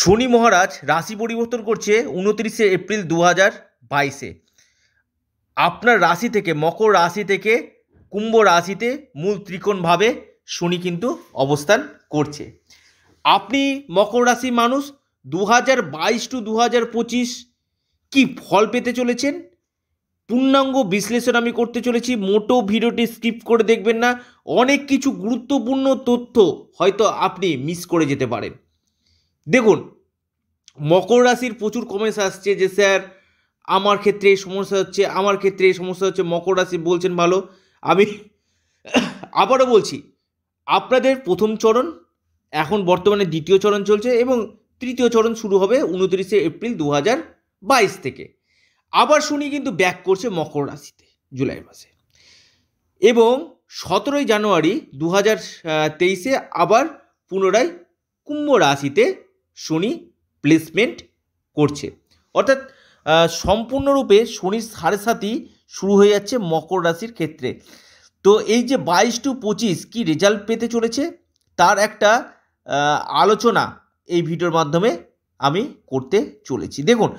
শনি মহারাজ রাশি পরিবর্তন করছে উনত্রিশে এপ্রিল দু হাজার বাইশে আপনার রাশি থেকে মকর রাশি থেকে কুম্ভ রাশিতে মূল ত্রিকোণভাবে শনি কিন্তু অবস্থান করছে আপনি মকর রাশি মানুষ দু হাজার বাইশ টু দু হাজার পঁচিশ কী ফল পেতে চলেছেন পূর্ণাঙ্গ বিশ্লেষণ আমি করতে চলেছি মোটো ভিডিওটি স্কিপ করে দেখবেন না অনেক কিছু গুরুত্বপূর্ণ তথ্য হয়তো আপনি মিস করে যেতে পারেন দেখুন মকর রাশির প্রচুর কমেন্টস আসছে যে স্যার আমার ক্ষেত্রে এই সমস্যা হচ্ছে আমার ক্ষেত্রে এই সমস্যা হচ্ছে মকর রাশি বলছেন ভালো আমি আবারও বলছি আপনাদের প্রথম চরণ এখন বর্তমানে দ্বিতীয় চরণ চলছে এবং তৃতীয় চরণ শুরু হবে উনত্রিশে এপ্রিল দু বাইশ থেকে আবার শুনি কিন্তু ব্যাক করছে মকর রাশিতে জুলাই মাসে এবং সতেরোই জানুয়ারি দু হাজার তেইশে আবার পুনরায় কুম্ভ রাশিতে শনি প্লেসমেন্ট করছে অর্থাৎ সম্পূর্ণরূপে শনির সাড়ে সাতই শুরু হয়ে যাচ্ছে মকর রাশির ক্ষেত্রে তো এই যে বাইশ টু পঁচিশ কী রেজাল্ট পেতে চলেছে তার একটা আলোচনা এই ভিডিওর মাধ্যমে আমি করতে চলেছি দেখুন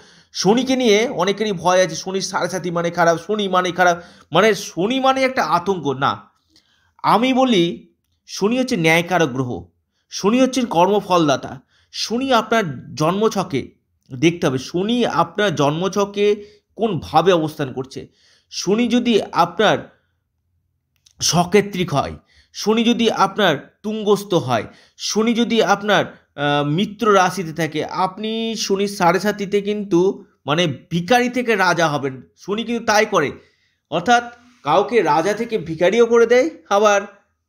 শনিকে নিয়ে অনেকেরই ভয় আছে শনির সাড়ে সাথী মানে খারাপ শনি মানে খারাপ মানে শনি মানে একটা আতঙ্ক না আমি বলি শনি হচ্ছে ন্যায়কারক গ্রহ শনি হচ্ছেন কর্মফলদাতা শনি আপনার জন্মছকে দেখতে হবে শনি আপনার জন্মছকে কোনভাবে অবস্থান করছে শনি যদি আপনার সকেত্রিক হয় শনি যদি আপনার তুঙ্গস্থ হয় শনি যদি আপনার মিত্র রাশিতে থাকে আপনি শনি সাড়ে সাতিতে কিন্তু মানে ভিকারি থেকে রাজা হবেন শনি কিন্তু তাই করে অর্থাৎ কাউকে রাজা থেকে ভিকারিও করে দেয় আবার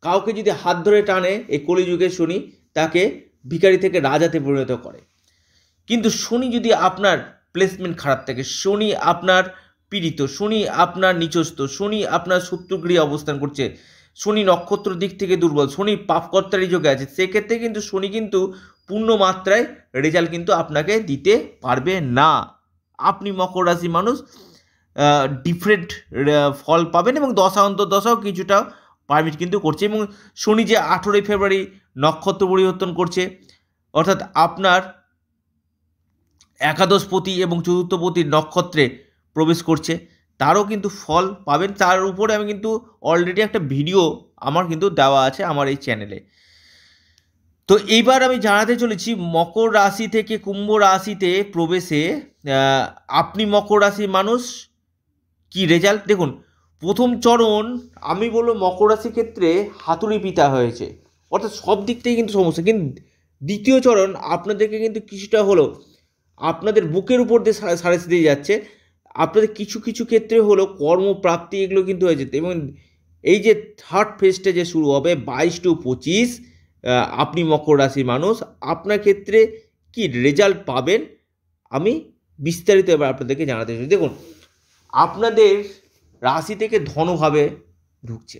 কাউকে যদি হাত ধরে টানে এই কলিযুগে শনি তাকে ভিকারি থেকে রাজাতে পরিণত করে কিন্তু শনি যদি আপনার প্লেসমেন্ট খারাপ থাকে শনি আপনার পীড়িত শনি আপনার নিচস্থ শনি আপনার শত্রুগৃহে অবস্থান করছে শনি নক্ষত্র দিক থেকে দুর্বল শনি পাপকর্তারই যোগে আছে সেক্ষেত্রে কিন্তু শনি কিন্তু পূর্ণ মাত্রায় রেজাল্ট কিন্তু আপনাকে দিতে পারবে না আপনি মকর রাশি মানুষ ডিফারেন্ট ফল পাবেন এবং দশা অন্তর দশাও কিছুটা পারমিট কিন্তু করছে এবং শনি যে আঠেরোই ফেব্রুয়ারি নক্ষত্র পরিবর্তন করছে অর্থাৎ আপনার একাদশপতি এবং চতুর্থপতির নক্ষত্রে প্রবেশ করছে তারও কিন্তু ফল পাবেন তার উপরে আমি কিন্তু অলরেডি একটা ভিডিও আমার কিন্তু দেওয়া আছে আমার এই চ্যানেলে তো এইবার আমি জানাতে চলেছি মকর রাশি থেকে কুম্ভ রাশিতে প্রবেশে আপনি মকর রাশির মানুষ কি রেজাল্ট দেখুন প্রথম চরণ আমি বলবো মকর রাশি ক্ষেত্রে হাতুড়ি পিতা হয়েছে অর্থাৎ সব দিক থেকে কিন্তু সমস্যা কিন্তু দ্বিতীয় চরণ আপনাদেরকে কিন্তু কিছুটা হলো আপনাদের বুকের উপর দিয়ে সাড়ে দিয়ে যাচ্ছে আপনাদের কিছু কিছু ক্ষেত্রে হলো কর্মপ্রাপ্তি এগুলো কিন্তু হয়ে যেত এবং এই যে থার্ড ফেজটা যে শুরু হবে বাইশ টু পঁচিশ আপনি মকর রাশির মানুষ আপনার ক্ষেত্রে কি রেজাল্ট পাবেন আমি বিস্তারিত এবার আপনাদেরকে জানাতে চাই দেখুন আপনাদের রাশি থেকে ধনভাবে ঢুকছে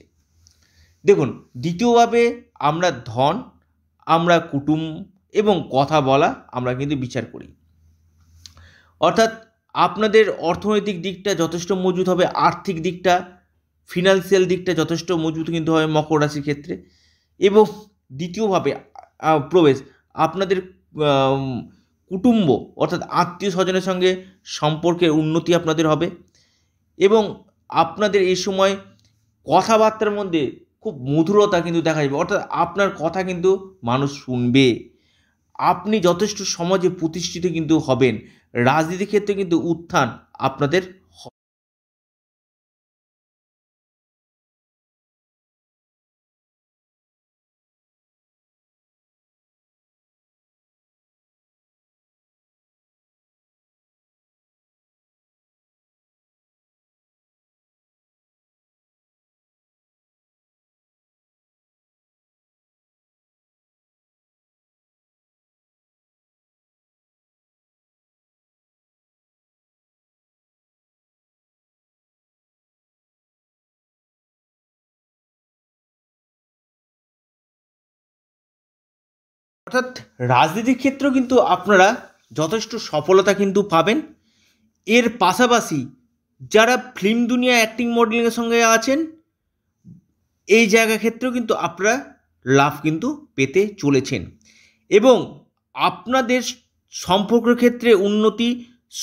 দেখুন দ্বিতীয়ভাবে আমরা ধন আমরা কুটুম এবং কথা বলা আমরা কিন্তু বিচার করি অর্থাৎ আপনাদের অর্থনৈতিক দিকটা যথেষ্ট মজবুত হবে আর্থিক দিকটা ফিনান্সিয়াল দিকটা যথেষ্ট মজবুত কিন্তু হবে মকর রাশির ক্ষেত্রে এবং দ্বিতীয়ভাবে প্রবেশ আপনাদের কুটুম্ব অর্থাৎ আত্মীয় স্বজনের সঙ্গে সম্পর্কের উন্নতি আপনাদের হবে এবং আপনাদের এই সময় কথাবার্তার মধ্যে খুব মধুরতা কিন্তু দেখা যাবে অর্থাৎ আপনার কথা কিন্তু মানুষ শুনবে আপনি যথেষ্ট সমাজে প্রতিষ্ঠিত কিন্তু হবেন রাজনীতির ক্ষেত্রে কিন্তু উত্থান আপনাদের অর্থাৎ রাজনীতির ক্ষেত্রেও কিন্তু আপনারা যথেষ্ট সফলতা কিন্তু পাবেন এর পাশাপাশি যারা ফিল্ম দুনিয়া অ্যাক্টিং মডেলিংয়ের সঙ্গে আছেন এই জায়গা ক্ষেত্রেও কিন্তু আপনারা লাভ কিন্তু পেতে চলেছেন এবং আপনাদের সম্পর্কের ক্ষেত্রে উন্নতি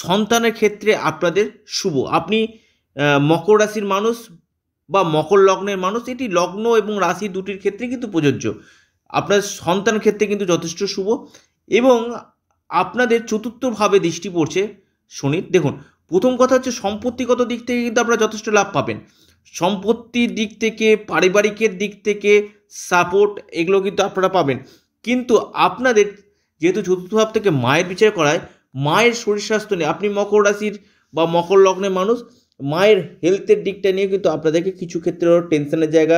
সন্তানের ক্ষেত্রে আপনাদের শুভ আপনি মকর রাশির মানুষ বা মকর লগ্নের মানুষ এটি লগ্ন এবং রাশি দুটির ক্ষেত্রে কিন্তু প্রযোজ্য আপনার সন্তান ক্ষেত্রে কিন্তু যথেষ্ট শুভ এবং আপনাদের চতুর্থভাবে দৃষ্টি পড়ছে শনির দেখুন প্রথম কথা হচ্ছে সম্পত্তিগত দিক থেকে কিন্তু আপনারা যথেষ্ট লাভ পাবেন সম্পত্তির দিক থেকে পারিবারিকের দিক থেকে সাপোর্ট এগুলো কিন্তু আপনারা পাবেন কিন্তু আপনাদের যেহেতু চতুর্থ ভাব থেকে মায়ের বিচার করায় মায়ের শরীর স্বাস্থ্য নিয়ে আপনি মকর রাশির বা মকর লগ্নের মানুষ মায়ের হেলথের দিকটা নিয়ে কিন্তু আপনাদেরকে কিছু ক্ষেত্রে টেনশনের জায়গা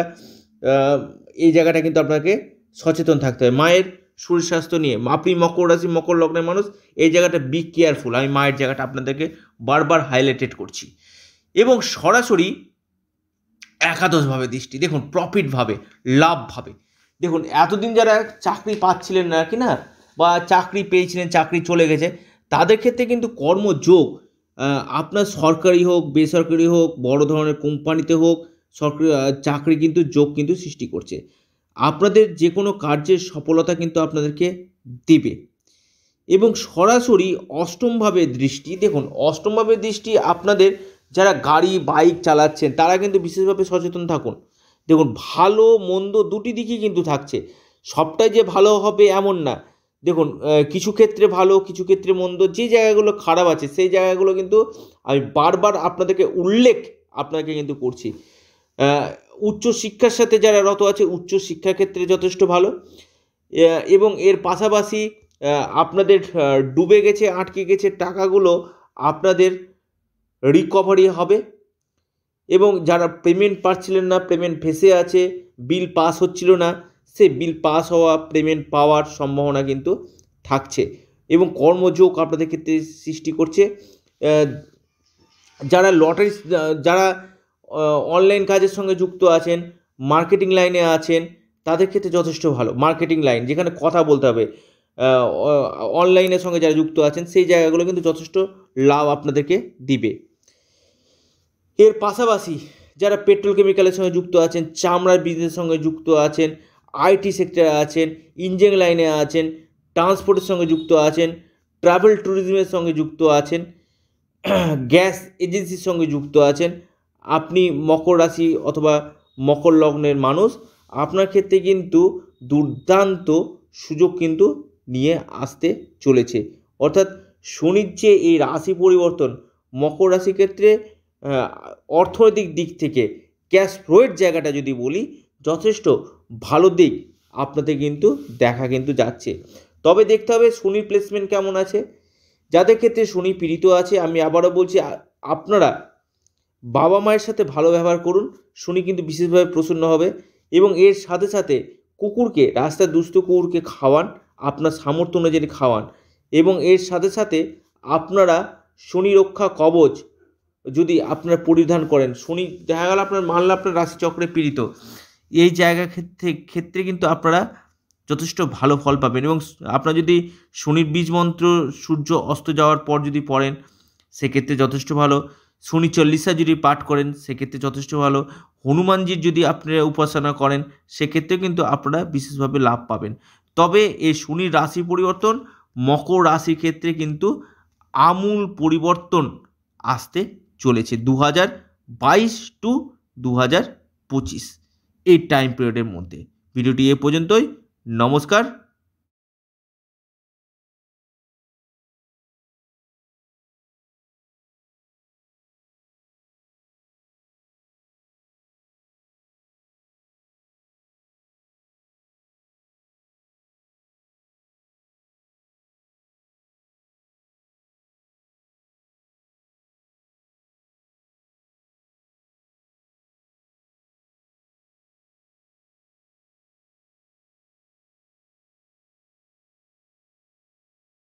এই জায়গাটা কিন্তু আপনাকে সচেতন থাকতে হয় মায়ের শরীর স্বাস্থ্য নিয়ে আপনি মকর রাশি মকর লগ্নের মানুষ এই জায়গাটা বি কেয়ারফুল আমি মায়ের জায়গাটা আপনাদেরকে বারবার হাইলাইটেড করছি এবং সরাসরি একাদশভাবে দৃষ্টি দেখুন প্রফিটভাবে লাভভাবে দেখুন এতদিন যারা চাকরি পাচ্ছিলেন না কি না বা চাকরি পেয়েছিলেন চাকরি চলে গেছে তাদের ক্ষেত্রে কিন্তু কর্মযোগ আপনার সরকারি হোক বেসরকারি হোক বড় ধরনের কোম্পানিতে হোক সরকারি চাকরি কিন্তু যোগ কিন্তু সৃষ্টি করছে আপনাদের যে কোনো কার্যের সফলতা কিন্তু আপনাদেরকে দেবে এবং সরাসরি অষ্টমভাবে দৃষ্টি দেখুন অষ্টমভাবে দৃষ্টি আপনাদের যারা গাড়ি বাইক চালাচ্ছেন তারা কিন্তু বিশেষভাবে সচেতন থাকুন দেখুন ভালো মন্দ দুটি দিকই কিন্তু থাকছে সবটাই যে ভালো হবে এমন না দেখুন কিছু ক্ষেত্রে ভালো কিছু ক্ষেত্রে মন্দ যে জায়গাগুলো খারাপ আছে সেই জায়গাগুলো কিন্তু আমি বারবার আপনাদেরকে উল্লেখ আপনাকে কিন্তু করছি উচ্চশিক্ষার সাথে যারা রত আছে শিক্ষা ক্ষেত্রে যথেষ্ট ভালো এবং এর পাশাপাশি আপনাদের ডুবে গেছে আটকে গেছে টাকাগুলো আপনাদের রিকভারি হবে এবং যারা পেমেন্ট পাচ্ছিলেন না পেমেন্ট ফেসে আছে বিল পাস হচ্ছিল না সে বিল পাস হওয়া পেমেন্ট পাওয়ার সম্ভাবনা কিন্তু থাকছে এবং কর্মযোগ আপনাদের ক্ষেত্রে সৃষ্টি করছে যারা লটারি যারা অনলাইন কাজের সঙ্গে যুক্ত আছেন মার্কেটিং লাইনে আছেন তাদের ক্ষেত্রে যথেষ্ট ভালো মার্কেটিং লাইন যেখানে কথা বলতে হবে অনলাইনের সঙ্গে যারা যুক্ত আছেন সেই জায়গাগুলো কিন্তু যথেষ্ট লাভ আপনাদেরকে দিবে এর পাশাপাশি যারা পেট্রোল কেমিক্যালের সঙ্গে যুক্ত আছেন চামড়ার বিজনেসের সঙ্গে যুক্ত আছেন আইটি সেক্টরে আছেন ইঞ্জিন লাইনে আছেন ট্রান্সপোর্টের সঙ্গে যুক্ত আছেন ট্রাভেল ট্যুরিজমের সঙ্গে যুক্ত আছেন গ্যাস এজেন্সির সঙ্গে যুক্ত আছেন আপনি মকর রাশি অথবা মকর লগ্নের মানুষ আপনার ক্ষেত্রে কিন্তু দুর্দান্ত সুযোগ কিন্তু নিয়ে আসতে চলেছে অর্থাৎ শনির যে এই রাশি পরিবর্তন মকর রাশি ক্ষেত্রে অর্থনৈতিক দিক থেকে ক্যাশ ফ্লোয়ের জায়গাটা যদি বলি যথেষ্ট ভালো দিক আপনাদের কিন্তু দেখা কিন্তু যাচ্ছে তবে দেখতে হবে শনির প্লেসমেন্ট কেমন আছে যাদের ক্ষেত্রে শনি পীড়িত আছে আমি আবারও বলছি আপনারা বাবা মায়ের সাথে ভালো ব্যবহার করুন শনি কিন্তু বিশেষভাবে প্রসন্ন হবে এবং এর সাথে সাথে কুকুরকে রাস্তায় দুস্থ কুকুরকে খাওয়ান আপনার সামর্থ্য অনুযায়ী খাওয়ান এবং এর সাথে সাথে আপনারা শনি রক্ষা কবচ যদি আপনারা পরিধান করেন শনি দেখা গেল আপনার মানলা আপনার রাশিচক্রে পীড়িত এই জায়গা ক্ষেত্রে ক্ষেত্রে কিন্তু আপনারা যথেষ্ট ভালো ফল পাবেন এবং আপনারা যদি শনির বীজ মন্ত্র সূর্য অস্ত যাওয়ার পর যদি পড়েন সেক্ষেত্রে যথেষ্ট ভালো শনি চল্লিশা যদি পাঠ করেন সেক্ষেত্রে যথেষ্ট ভালো হনুমানজির যদি আপনারা উপাসনা করেন সেক্ষেত্রে কিন্তু আপনারা বিশেষভাবে লাভ পাবেন তবে এই শনি রাশি পরিবর্তন মকর রাশির ক্ষেত্রে কিন্তু আমূল পরিবর্তন আসতে চলেছে দু হাজার বাইশ টু দু হাজার পঁচিশ এই টাইম পিরিয়ডের মধ্যে ভিডিওটি এ পর্যন্তই নমস্কার